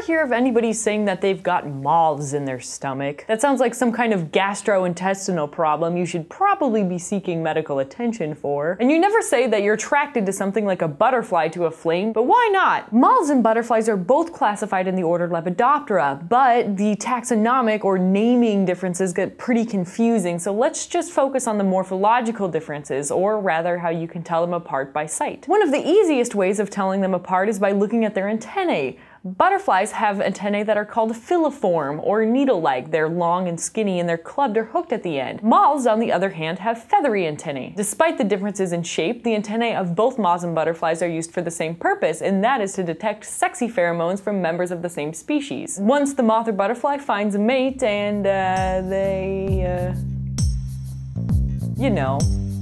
hear of anybody saying that they've got moths in their stomach? That sounds like some kind of gastrointestinal problem you should probably be seeking medical attention for. And you never say that you're attracted to something like a butterfly to a flame, but why not? Moths and butterflies are both classified in the order Lepidoptera, but the taxonomic or naming differences get pretty confusing, so let's just focus on the morphological differences, or rather how you can tell them apart by sight. One of the easiest ways of telling them apart is by looking at their antennae. Butterflies have antennae that are called filiform or needle-like. They're long and skinny and they're clubbed or hooked at the end. Moths, on the other hand, have feathery antennae. Despite the differences in shape, the antennae of both moths and butterflies are used for the same purpose, and that is to detect sexy pheromones from members of the same species. Once the moth or butterfly finds a mate and, uh, they, uh, you know.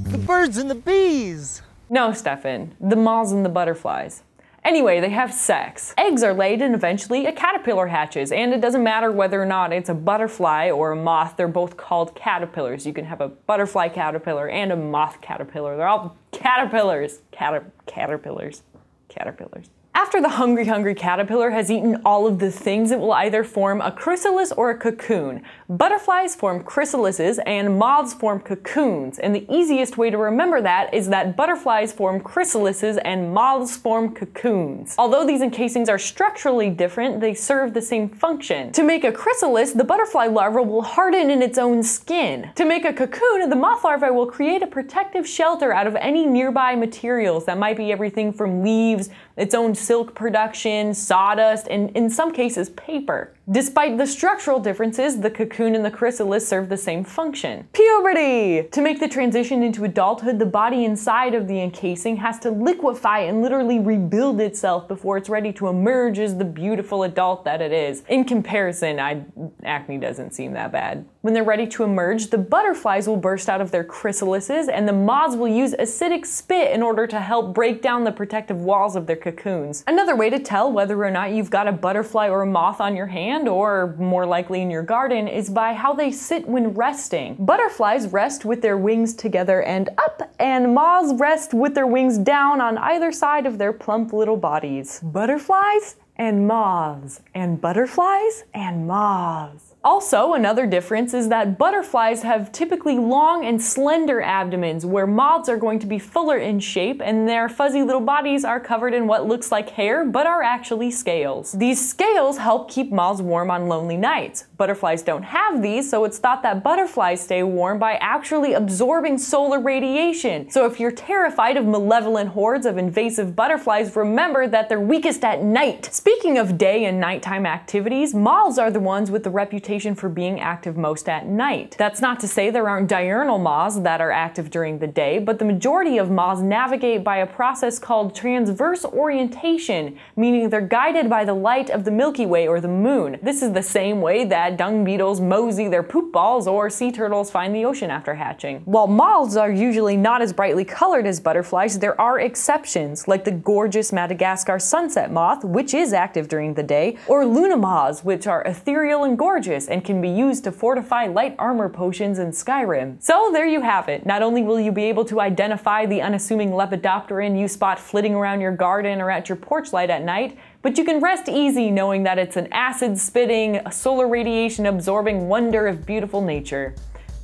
The birds and the bees! No, Stefan. The moths and the butterflies. Anyway, they have sex. Eggs are laid and eventually a caterpillar hatches, and it doesn't matter whether or not it's a butterfly or a moth, they're both called caterpillars. You can have a butterfly caterpillar and a moth caterpillar. They're all caterpillars. Cater caterpillars. Caterpillars. After the hungry hungry caterpillar has eaten all of the things, it will either form a chrysalis or a cocoon. Butterflies form chrysalises and moths form cocoons, and the easiest way to remember that is that butterflies form chrysalises and moths form cocoons. Although these encasings are structurally different, they serve the same function. To make a chrysalis, the butterfly larva will harden in its own skin. To make a cocoon, the moth larva will create a protective shelter out of any nearby materials that might be everything from leaves, its own silk, silk production, sawdust, and in some cases, paper. Despite the structural differences, the cocoon and the chrysalis serve the same function. Puberty! To make the transition into adulthood, the body inside of the encasing has to liquefy and literally rebuild itself before it's ready to emerge as the beautiful adult that it is. In comparison, I, acne doesn't seem that bad. When they're ready to emerge, the butterflies will burst out of their chrysalises and the moths will use acidic spit in order to help break down the protective walls of their cocoons. Another way to tell whether or not you've got a butterfly or a moth on your hand, or more likely in your garden, is by how they sit when resting. Butterflies rest with their wings together and up, and moths rest with their wings down on either side of their plump little bodies. Butterflies? and moths, and butterflies and moths. Also, another difference is that butterflies have typically long and slender abdomens, where moths are going to be fuller in shape and their fuzzy little bodies are covered in what looks like hair but are actually scales. These scales help keep moths warm on lonely nights. Butterflies don't have these, so it's thought that butterflies stay warm by actually absorbing solar radiation. So if you're terrified of malevolent hordes of invasive butterflies, remember that they're weakest at night. Speaking of day and nighttime activities, moths are the ones with the reputation for being active most at night. That's not to say there aren't diurnal moths that are active during the day, but the majority of moths navigate by a process called transverse orientation, meaning they're guided by the light of the Milky Way or the moon. This is the same way that dung beetles mosey their poop balls or sea turtles find the ocean after hatching. While moths are usually not as brightly colored as butterflies, there are exceptions, like the gorgeous Madagascar sunset moth, which is active during the day, or Lunamaz, which are ethereal and gorgeous and can be used to fortify light armor potions in Skyrim. So there you have it. Not only will you be able to identify the unassuming Lepidopteran you spot flitting around your garden or at your porch light at night, but you can rest easy knowing that it's an acid spitting, solar radiation absorbing wonder of beautiful nature.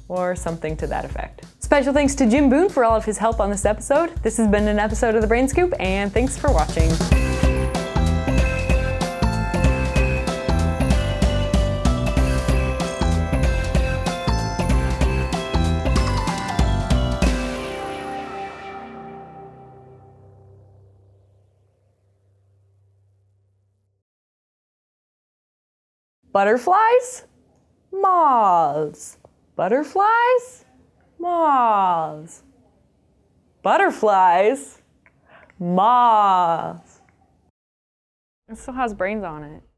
Or something to that effect. Special thanks to Jim Boone for all of his help on this episode. This has been an episode of The Brain Scoop, and thanks for watching. Butterflies, moths. Butterflies, moths. Butterflies, moths. It still has brains on it.